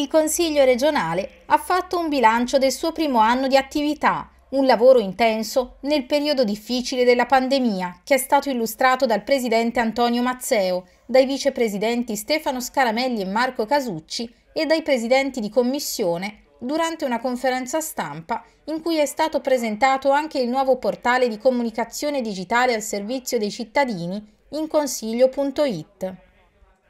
il Consiglio regionale ha fatto un bilancio del suo primo anno di attività, un lavoro intenso nel periodo difficile della pandemia che è stato illustrato dal presidente Antonio Mazzeo, dai vicepresidenti Stefano Scaramelli e Marco Casucci e dai presidenti di commissione durante una conferenza stampa in cui è stato presentato anche il nuovo portale di comunicazione digitale al servizio dei cittadini in consiglio.it.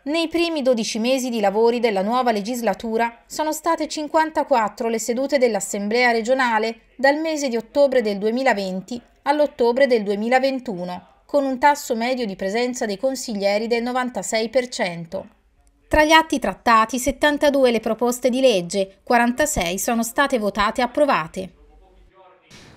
Nei primi 12 mesi di lavori della nuova legislatura sono state 54 le sedute dell'Assemblea regionale dal mese di ottobre del 2020 all'ottobre del 2021, con un tasso medio di presenza dei consiglieri del 96%. Tra gli atti trattati 72 le proposte di legge, 46 sono state votate e approvate.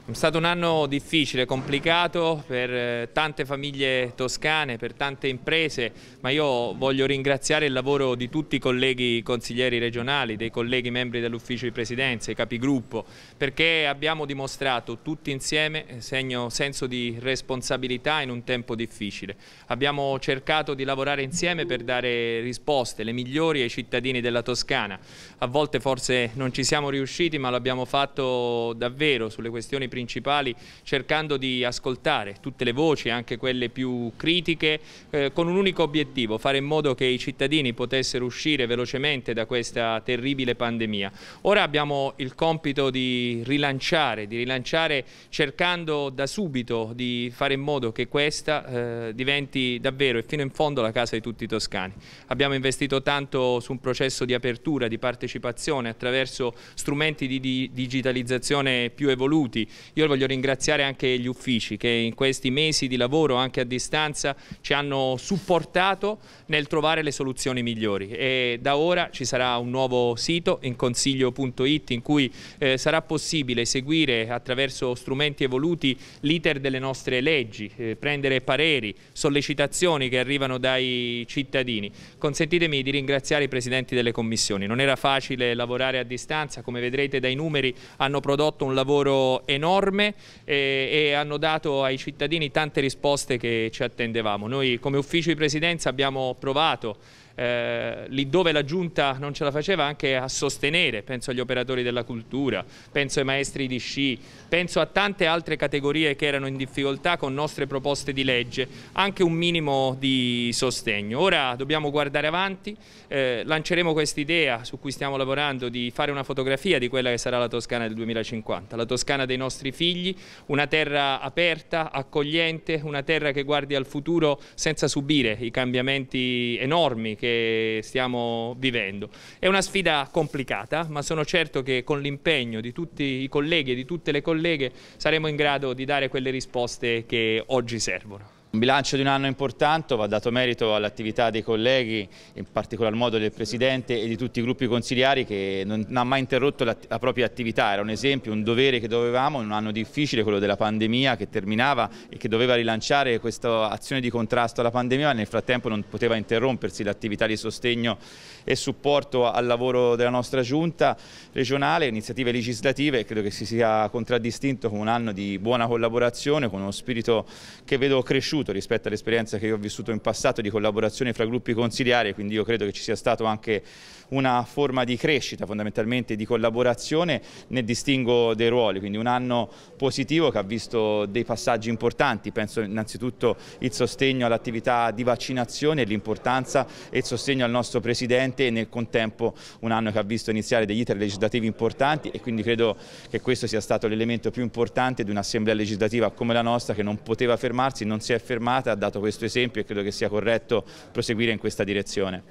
È stato un anno difficile, complicato per eh, tante famiglie toscane, per tante imprese, ma io voglio ringraziare il lavoro di tutti i colleghi consiglieri regionali, dei colleghi membri dell'ufficio di presidenza, i capigruppo, perché abbiamo dimostrato tutti insieme eh, segno, senso di responsabilità in un tempo difficile. Abbiamo cercato di lavorare insieme per dare risposte, le migliori ai cittadini della Toscana. A volte forse non ci siamo riusciti, ma l'abbiamo fatto davvero sulle questioni principali principali, cercando di ascoltare tutte le voci, anche quelle più critiche, eh, con un unico obiettivo, fare in modo che i cittadini potessero uscire velocemente da questa terribile pandemia. Ora abbiamo il compito di rilanciare, di rilanciare cercando da subito di fare in modo che questa eh, diventi davvero e fino in fondo la casa di tutti i toscani. Abbiamo investito tanto su un processo di apertura, di partecipazione attraverso strumenti di digitalizzazione più evoluti io voglio ringraziare anche gli uffici che in questi mesi di lavoro anche a distanza ci hanno supportato nel trovare le soluzioni migliori e da ora ci sarà un nuovo sito in consiglio.it in cui eh, sarà possibile seguire attraverso strumenti evoluti l'iter delle nostre leggi, eh, prendere pareri, sollecitazioni che arrivano dai cittadini. Consentitemi di ringraziare i presidenti delle commissioni, non era facile lavorare a distanza, come vedrete dai numeri hanno prodotto un lavoro enorme enorme e, eh, e hanno dato ai cittadini tante risposte che ci attendevamo. Noi come ufficio di presidenza abbiamo provato eh, lì dove la giunta non ce la faceva anche a sostenere, penso agli operatori della cultura, penso ai maestri di sci, penso a tante altre categorie che erano in difficoltà con nostre proposte di legge, anche un minimo di sostegno. Ora dobbiamo guardare avanti, eh, lanceremo quest'idea su cui stiamo lavorando di fare una fotografia di quella che sarà la Toscana del 2050, la Toscana dei nostri figli, una terra aperta, accogliente, una terra che guardi al futuro senza subire i cambiamenti enormi che che stiamo vivendo. È una sfida complicata, ma sono certo che con l'impegno di tutti i colleghi e di tutte le colleghe saremo in grado di dare quelle risposte che oggi servono. Un bilancio di un anno importante, va dato merito all'attività dei colleghi, in particolar modo del Presidente e di tutti i gruppi consigliari che non ha mai interrotto la, la, propria attività, era un esempio, un dovere che dovevamo in un anno difficile, quello della pandemia che terminava e che doveva rilanciare questa azione di contrasto alla pandemia, ma nel frattempo non poteva interrompersi l'attività di sostegno e supporto al lavoro della nostra giunta regionale, iniziative legislative, credo che si sia contraddistinto con un anno di buona collaborazione, con uno spirito che vedo cresciuto cresciuto rispetto all'esperienza che io ho vissuto in passato di collaborazione fra gruppi consiliari, quindi io credo che ci sia stata anche una forma di crescita fondamentalmente di collaborazione nel distingo dei ruoli, quindi un anno positivo che ha visto dei passaggi importanti, penso innanzitutto il sostegno all'attività di vaccinazione e l'importanza e il sostegno al nostro Presidente e nel contempo un anno che ha visto iniziare degli iter legislativi importanti e quindi credo che questo sia stato l'elemento più importante di un'assemblea legislativa come la nostra che non poteva fermarsi, non si è fermata affermata ha dato questo esempio e credo che sia corretto proseguire in questa direzione.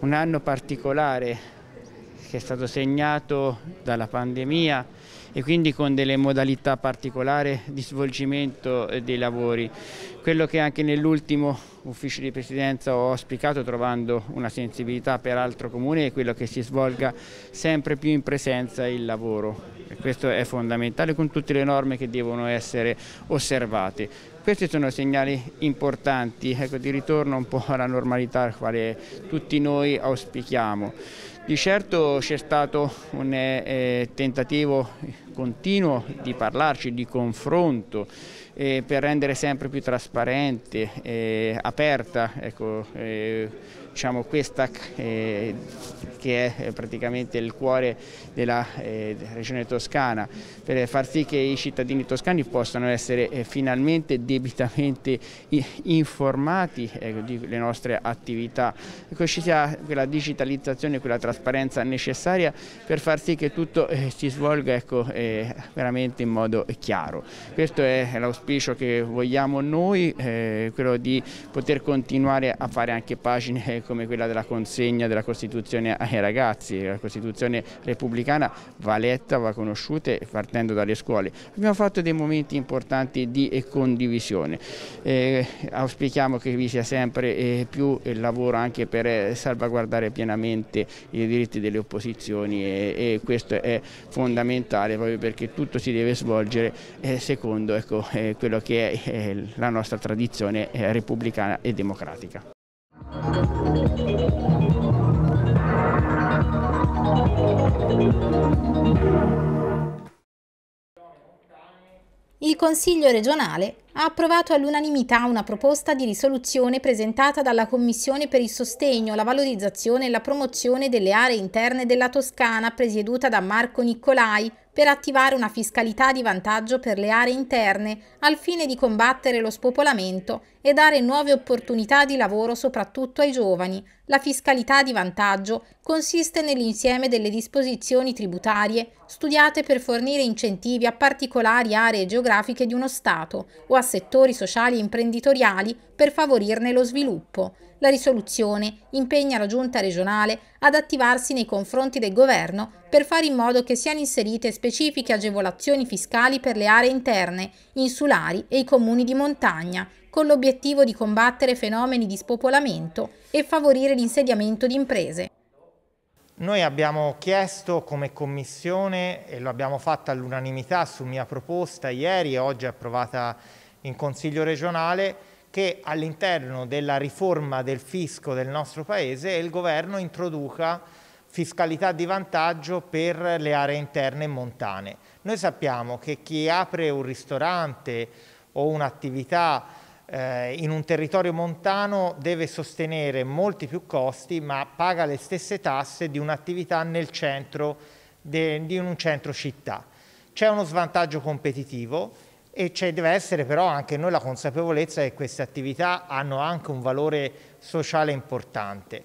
Un anno particolare che è stato segnato dalla pandemia e quindi con delle modalità particolari di svolgimento dei lavori. Quello che anche nell'ultimo ufficio di presidenza ho auspicato trovando una sensibilità peraltro comune è quello che si svolga sempre più in presenza il lavoro. E questo è fondamentale con tutte le norme che devono essere osservate. Questi sono segnali importanti ecco, di ritorno un po' alla normalità al quale tutti noi auspichiamo. Di certo c'è stato un eh, tentativo continuo di parlarci, di confronto, eh, per rendere sempre più trasparente, e aperta ecco, eh, diciamo questa eh, che è eh, praticamente il cuore della eh, regione toscana, per far sì che i cittadini toscani possano essere finalmente debitamente informati ecco, delle nostre attività, ecco, ci sia quella digitalizzazione, quella trasparenza necessaria per far sì che tutto si svolga ecco, veramente in modo chiaro. Questo è l'auspicio l'auspicio che vogliamo noi è eh, quello di poter continuare a fare anche pagine eh, come quella della consegna della Costituzione ai ragazzi. La Costituzione repubblicana va letta, va conosciuta eh, partendo dalle scuole. Abbiamo fatto dei momenti importanti di condivisione. Eh, auspichiamo che vi sia sempre più lavoro anche per salvaguardare pienamente i diritti delle opposizioni e, e questo è fondamentale proprio perché tutto si deve svolgere eh, secondo ecco, eh, quello che è eh, la nostra tradizione eh, repubblicana e democratica. Il Consiglio regionale ha approvato all'unanimità una proposta di risoluzione presentata dalla Commissione per il sostegno, la valorizzazione e la promozione delle aree interne della Toscana, presieduta da Marco Niccolai, per attivare una fiscalità di vantaggio per le aree interne al fine di combattere lo spopolamento e dare nuove opportunità di lavoro soprattutto ai giovani. La fiscalità di vantaggio consiste nell'insieme delle disposizioni tributarie studiate per fornire incentivi a particolari aree geografiche di uno Stato o a settori sociali e imprenditoriali per favorirne lo sviluppo. La risoluzione impegna la Giunta regionale ad attivarsi nei confronti del Governo per fare in modo che siano inserite specifiche agevolazioni fiscali per le aree interne, insulari e i comuni di montagna, con l'obiettivo di combattere fenomeni di spopolamento e favorire l'insediamento di imprese. Noi abbiamo chiesto come Commissione, e lo abbiamo fatto all'unanimità su mia proposta ieri e oggi approvata in Consiglio regionale che all'interno della riforma del fisco del nostro Paese il governo introduca fiscalità di vantaggio per le aree interne e montane. Noi sappiamo che chi apre un ristorante o un'attività eh, in un territorio montano deve sostenere molti più costi ma paga le stesse tasse di un'attività nel centro de, di un centro città. C'è uno svantaggio competitivo e cioè deve essere però anche noi la consapevolezza che queste attività hanno anche un valore sociale importante.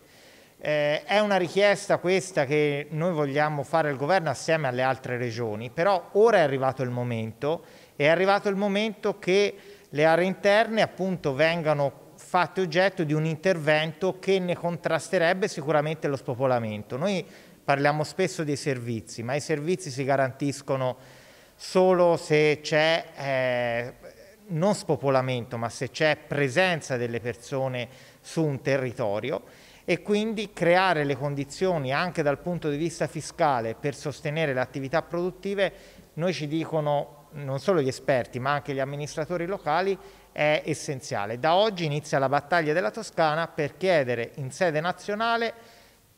Eh, è una richiesta questa che noi vogliamo fare al governo assieme alle altre regioni, però ora è arrivato il momento, è arrivato il momento che le aree interne appunto vengano fatte oggetto di un intervento che ne contrasterebbe sicuramente lo spopolamento. Noi parliamo spesso dei servizi, ma i servizi si garantiscono solo se c'è eh, non spopolamento, ma se c'è presenza delle persone su un territorio e quindi creare le condizioni anche dal punto di vista fiscale per sostenere le attività produttive, noi ci dicono non solo gli esperti ma anche gli amministratori locali è essenziale. Da oggi inizia la battaglia della Toscana per chiedere in sede nazionale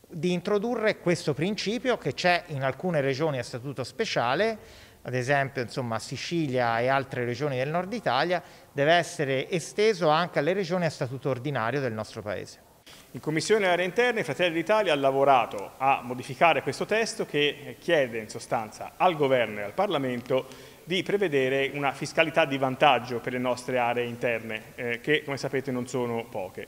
di introdurre questo principio che c'è in alcune regioni a statuto speciale ad esempio insomma, Sicilia e altre regioni del nord Italia, deve essere esteso anche alle regioni a statuto ordinario del nostro Paese. In Commissione Aree Interne Fratelli d'Italia ha lavorato a modificare questo testo che chiede in sostanza al Governo e al Parlamento di prevedere una fiscalità di vantaggio per le nostre aree interne, eh, che come sapete non sono poche.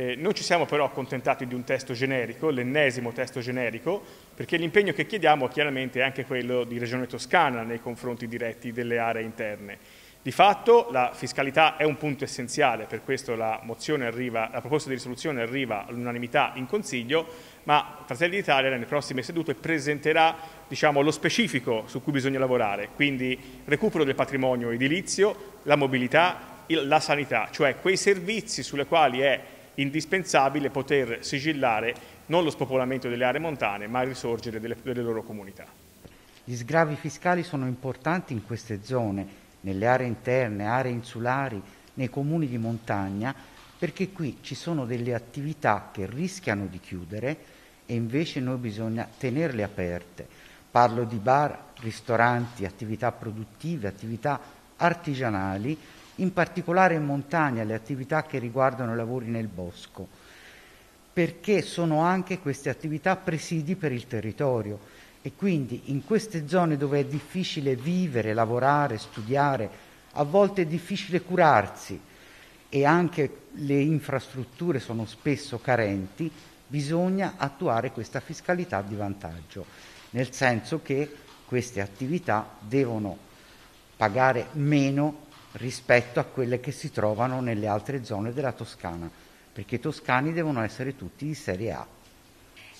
Eh, non ci siamo però accontentati di un testo generico, l'ennesimo testo generico, perché l'impegno che chiediamo chiaramente è anche quello di Regione Toscana nei confronti diretti delle aree interne. Di fatto la fiscalità è un punto essenziale, per questo la, arriva, la proposta di risoluzione arriva all'unanimità in Consiglio, ma Fratelli d'Italia nelle prossime sedute presenterà diciamo, lo specifico su cui bisogna lavorare, quindi recupero del patrimonio edilizio, la mobilità, la sanità, cioè quei servizi sulle quali è indispensabile poter sigillare non lo spopolamento delle aree montane, ma il risorgere delle, delle loro comunità. Gli sgravi fiscali sono importanti in queste zone, nelle aree interne, aree insulari, nei comuni di montagna, perché qui ci sono delle attività che rischiano di chiudere e invece noi bisogna tenerle aperte. Parlo di bar, ristoranti, attività produttive, attività artigianali in particolare in montagna, le attività che riguardano i lavori nel bosco, perché sono anche queste attività presidi per il territorio e quindi in queste zone dove è difficile vivere, lavorare, studiare, a volte è difficile curarsi e anche le infrastrutture sono spesso carenti, bisogna attuare questa fiscalità di vantaggio, nel senso che queste attività devono pagare meno rispetto a quelle che si trovano nelle altre zone della Toscana, perché i toscani devono essere tutti di serie A.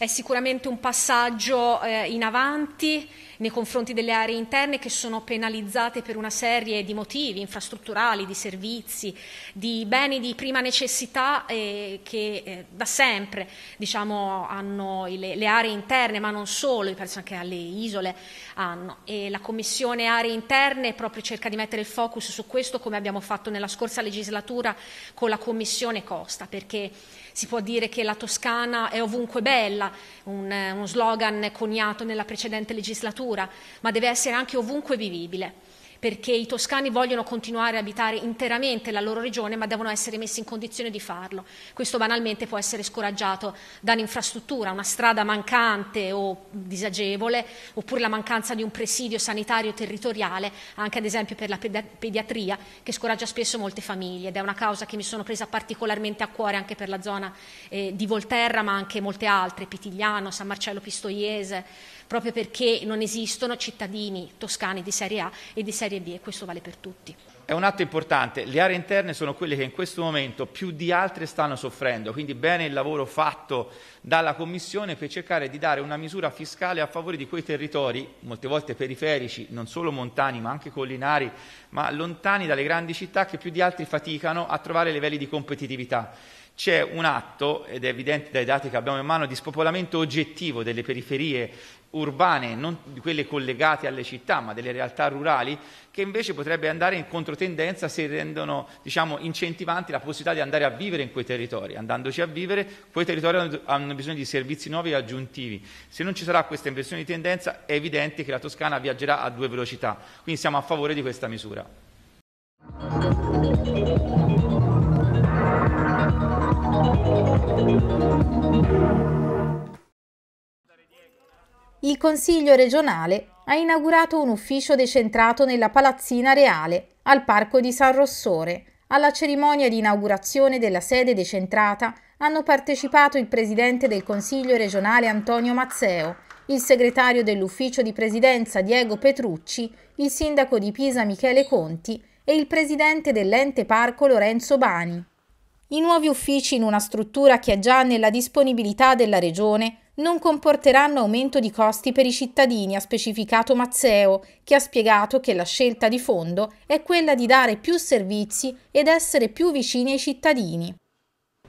È sicuramente un passaggio eh, in avanti nei confronti delle aree interne che sono penalizzate per una serie di motivi infrastrutturali, di servizi, di beni di prima necessità eh, che eh, da sempre diciamo, hanno le, le, aree interne, ma non solo, penso anche alle isole hanno. E la Commissione Aree Interne proprio cerca di mettere il focus su questo come abbiamo fatto nella scorsa legislatura con la Commissione Costa, perché si può dire che la Toscana è ovunque bella, era un, eh, uno slogan coniato nella precedente legislatura, ma deve essere anche ovunque vivibile perché i toscani vogliono continuare a abitare interamente la loro regione ma devono essere messi in condizione di farlo. Questo banalmente può essere scoraggiato da un'infrastruttura, una strada mancante o disagevole oppure la mancanza di un presidio sanitario territoriale, anche ad esempio per la pediatria, che scoraggia spesso molte famiglie ed è una causa che mi sono presa particolarmente a cuore anche per la zona eh, di Volterra ma anche molte altre, Pitigliano, San Marcello Pistoiese, proprio perché non esistono cittadini toscani di serie A e di serie B Serie B e questo vale per tutti. È un atto importante, le aree interne sono quelle che in questo momento più di altre stanno soffrendo, quindi bene il lavoro fatto dalla Commissione per cercare di dare una misura fiscale a favore di quei territori, molte volte periferici, non solo montani ma anche collinari, ma lontani dalle grandi città che più di altri faticano a trovare livelli di competitività c'è un atto, ed è evidente dai dati che abbiamo in mano, di spopolamento oggettivo delle periferie urbane, non di quelle collegate alle città, ma delle realtà rurali, che invece potrebbe andare in controtendenza se rendono diciamo, incentivanti la possibilità di andare a vivere in quei territori. Andandoci a vivere, quei territori hanno bisogno di servizi nuovi e aggiuntivi. Se non ci sarà questa inversione di tendenza, è evidente che la Toscana viaggerà a due velocità. Quindi siamo a favore di questa misura. Il Consiglio regionale ha inaugurato un ufficio decentrato nella Palazzina Reale, al Parco di San Rossore. Alla cerimonia di inaugurazione della sede decentrata hanno partecipato il Presidente del Consiglio regionale Antonio Mazzeo, il segretario dell'Ufficio di Presidenza Diego Petrucci, il Sindaco di Pisa Michele Conti e il Presidente dell'Ente Parco Lorenzo Bani. I nuovi uffici in una struttura che è già nella disponibilità della Regione non comporteranno aumento di costi per i cittadini, ha specificato Mazzeo, che ha spiegato che la scelta di fondo è quella di dare più servizi ed essere più vicini ai cittadini.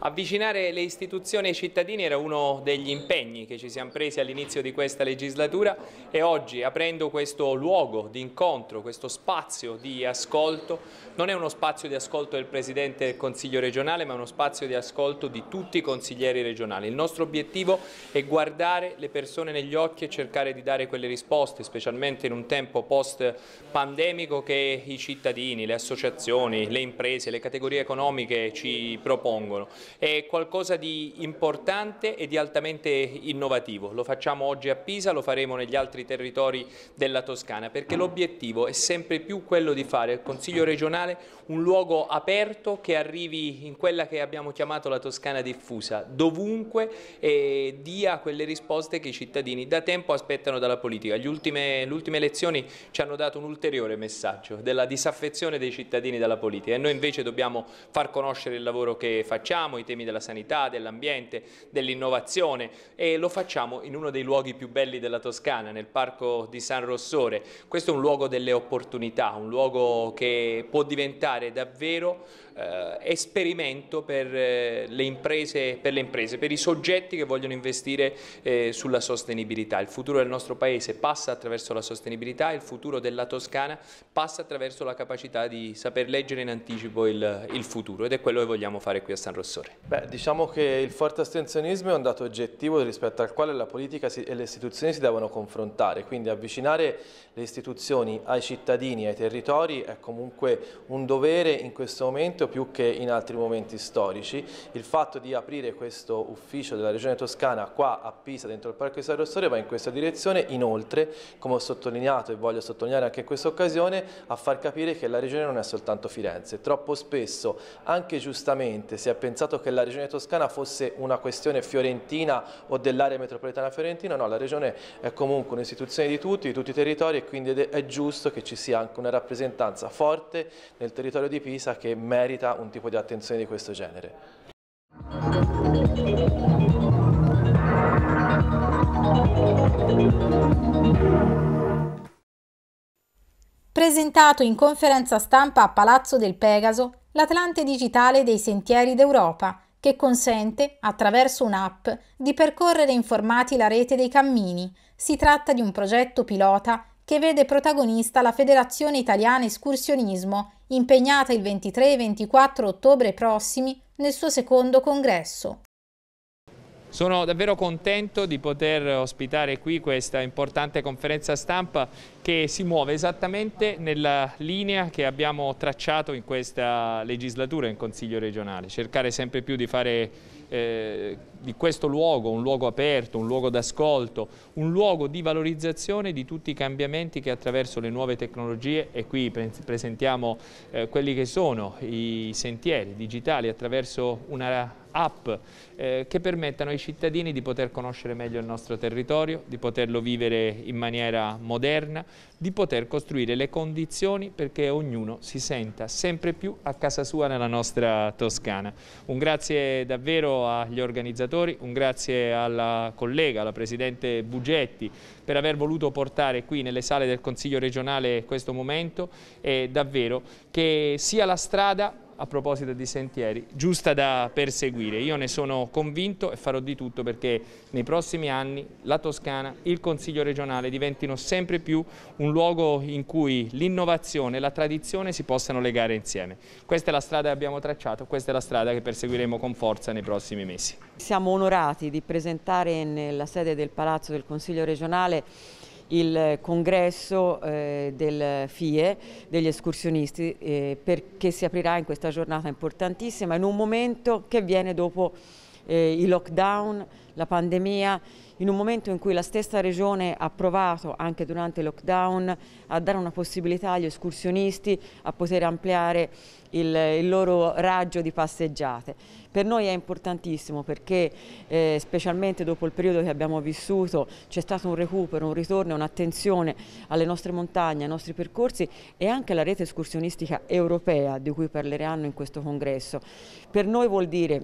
Avvicinare le istituzioni ai cittadini era uno degli impegni che ci siamo presi all'inizio di questa legislatura e oggi aprendo questo luogo di incontro, questo spazio di ascolto, non è uno spazio di ascolto del Presidente del Consiglio regionale ma è uno spazio di ascolto di tutti i consiglieri regionali. Il nostro obiettivo è guardare le persone negli occhi e cercare di dare quelle risposte, specialmente in un tempo post pandemico che i cittadini, le associazioni, le imprese, le categorie economiche ci propongono è qualcosa di importante e di altamente innovativo. Lo facciamo oggi a Pisa, lo faremo negli altri territori della Toscana perché l'obiettivo è sempre più quello di fare il Consiglio regionale un luogo aperto che arrivi in quella che abbiamo chiamato la Toscana diffusa, dovunque e dia quelle risposte che i cittadini da tempo aspettano dalla politica. Le ultime, le ultime elezioni ci hanno dato un ulteriore messaggio della disaffezione dei cittadini dalla politica e noi invece dobbiamo far conoscere il lavoro che facciamo, i temi della sanità, dell'ambiente, dell'innovazione e lo facciamo in uno dei luoghi più belli della Toscana, nel Parco di San Rossore. Questo è un luogo delle opportunità, un luogo che può diventare davvero eh, esperimento per eh, le, imprese, per le, imprese, per i soggetti che vogliono investire eh, sulla sostenibilità. Il futuro del nostro Paese passa attraverso la sostenibilità, il futuro della Toscana passa attraverso la capacità di saper leggere in anticipo il, il futuro ed è quello che vogliamo fare qui a San Rossore. Beh, diciamo che il forte astensionismo è un dato oggettivo rispetto al quale la politica e le istituzioni si devono confrontare, quindi avvicinare le istituzioni ai cittadini, ai territori è comunque un dovere in questo momento più che in altri momenti storici. Il fatto di aprire questo ufficio della Regione Toscana qua a Pisa, dentro il Parco di Sacro Storia, va in questa direzione. Inoltre, come ho sottolineato e voglio sottolineare anche in questa occasione, a far capire che la Regione non è soltanto Firenze. Troppo spesso, anche giustamente, si è pensato che la Regione Toscana fosse una questione fiorentina o dell'area metropolitana fiorentina. No, la Regione è comunque un'istituzione di tutti, di tutti i territori e quindi è giusto che ci sia anche una rappresentanza forte nel territorio di Pisa che merita modalità un tipo di attenzione di questo genere. Presentato in conferenza stampa a Palazzo del Pegaso l'Atlante digitale dei sentieri d'Europa, che consente, attraverso un'app, di percorrere informati la rete dei cammini. Si tratta di un progetto pilota che vede protagonista la Federazione Italiana Escursionismo impegnata il 23 e 24 ottobre prossimi nel suo secondo congresso. Sono davvero contento di poter ospitare qui questa importante conferenza stampa che si muove esattamente nella linea che abbiamo tracciato in questa legislatura in Consiglio regionale, cercare sempre più di fare eh, di questo luogo, un luogo aperto, un luogo d'ascolto, un luogo di valorizzazione di tutti i cambiamenti che attraverso le nuove tecnologie, e qui pre presentiamo eh, quelli che sono i sentieri digitali attraverso una app eh, che permettano ai cittadini di poter conoscere meglio il nostro territorio, di poterlo vivere in maniera moderna, di poter costruire le condizioni perché ognuno si senta sempre più a casa sua nella nostra Toscana. Un grazie davvero agli organizzatori, un grazie alla collega, alla Presidente Bugetti per aver voluto portare qui nelle sale del Consiglio regionale questo momento e davvero che sia la strada a proposito di sentieri, giusta da perseguire. Io ne sono convinto e farò di tutto perché nei prossimi anni la Toscana, il Consiglio regionale diventino sempre più un luogo in cui l'innovazione e la tradizione si possano legare insieme. Questa è la strada che abbiamo tracciato, questa è la strada che perseguiremo con forza nei prossimi mesi. Siamo onorati di presentare nella sede del Palazzo del Consiglio regionale il congresso eh, del FIE, degli escursionisti, eh, perché si aprirà in questa giornata importantissima, in un momento che viene dopo eh, il lockdown, la pandemia, in un momento in cui la stessa regione ha provato anche durante il lockdown a dare una possibilità agli escursionisti a poter ampliare il, il loro raggio di passeggiate. Per noi è importantissimo perché eh, specialmente dopo il periodo che abbiamo vissuto c'è stato un recupero, un ritorno, un'attenzione alle nostre montagne, ai nostri percorsi e anche alla rete escursionistica europea di cui parleranno in questo congresso. Per noi vuol dire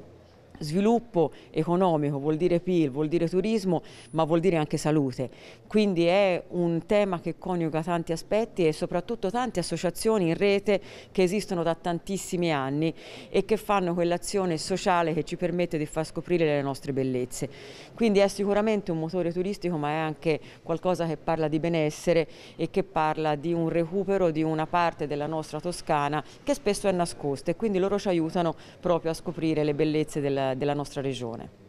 Sviluppo economico vuol dire PIL, vuol dire turismo, ma vuol dire anche salute. Quindi è un tema che coniuga tanti aspetti e soprattutto tante associazioni in rete che esistono da tantissimi anni e che fanno quell'azione sociale che ci permette di far scoprire le nostre bellezze. Quindi è sicuramente un motore turistico, ma è anche qualcosa che parla di benessere e che parla di un recupero di una parte della nostra Toscana che spesso è nascosta e quindi loro ci aiutano proprio a scoprire le bellezze della della nostra regione.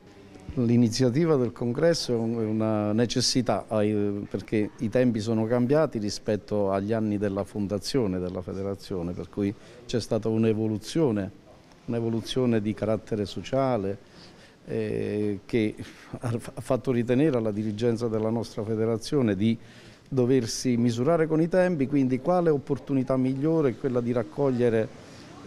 L'iniziativa del congresso è una necessità perché i tempi sono cambiati rispetto agli anni della fondazione della federazione per cui c'è stata un'evoluzione, un di carattere sociale eh, che ha fatto ritenere alla dirigenza della nostra federazione di doversi misurare con i tempi, quindi quale opportunità migliore è quella di raccogliere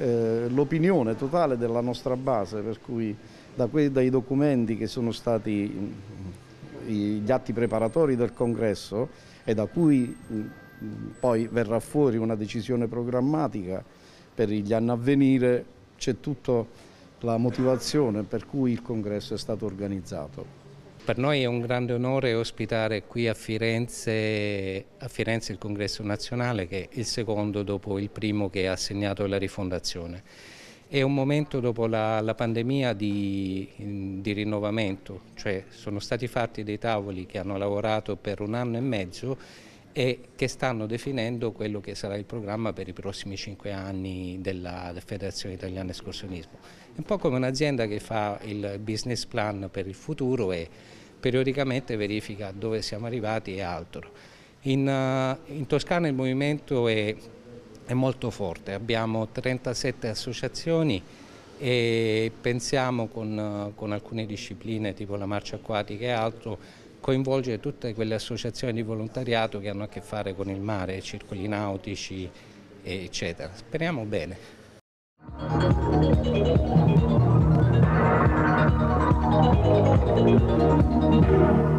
eh, l'opinione totale della nostra base, per cui da quei, dai documenti che sono stati mm, gli atti preparatori del congresso e da cui mm, poi verrà fuori una decisione programmatica per gli anni a venire, c'è tutta la motivazione per cui il congresso è stato organizzato. Per noi è un grande onore ospitare qui a Firenze, a Firenze il congresso nazionale che è il secondo dopo il primo che ha segnato la rifondazione. È un momento dopo la, la pandemia di, di rinnovamento, cioè sono stati fatti dei tavoli che hanno lavorato per un anno e mezzo e che stanno definendo quello che sarà il programma per i prossimi cinque anni della Federazione Italiana Escursionismo. È un po' come un'azienda che fa il business plan per il futuro e periodicamente verifica dove siamo arrivati e altro. In, eh, in Toscana il movimento è, è molto forte, abbiamo 37 associazioni e pensiamo con, eh, con, alcune discipline tipo la marcia acquatica e altro coinvolgere tutte quelle associazioni di volontariato che hanno a che fare con il mare, circoli nautici, eccetera. Speriamo bene. Thank you.